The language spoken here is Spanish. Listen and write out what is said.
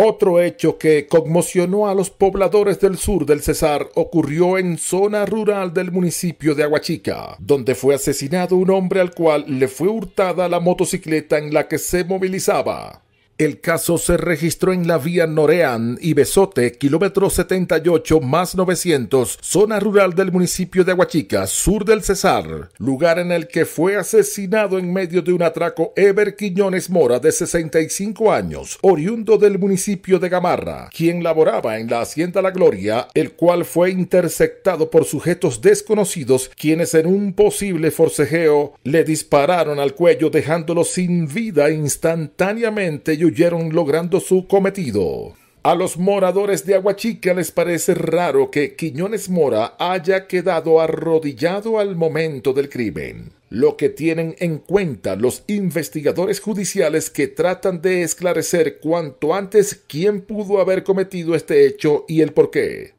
Otro hecho que conmocionó a los pobladores del sur del Cesar ocurrió en zona rural del municipio de Aguachica, donde fue asesinado un hombre al cual le fue hurtada la motocicleta en la que se movilizaba. El caso se registró en la vía noreán y Besote, kilómetro 78 más 900, zona rural del municipio de Aguachica, sur del Cesar, lugar en el que fue asesinado en medio de un atraco Ever Quiñones Mora de 65 años, oriundo del municipio de Gamarra, quien laboraba en la Hacienda La Gloria, el cual fue interceptado por sujetos desconocidos quienes en un posible forcejeo le dispararon al cuello dejándolo sin vida instantáneamente y huyeron logrando su cometido. A los moradores de Aguachica les parece raro que Quiñones Mora haya quedado arrodillado al momento del crimen. Lo que tienen en cuenta los investigadores judiciales que tratan de esclarecer cuanto antes quién pudo haber cometido este hecho y el por qué.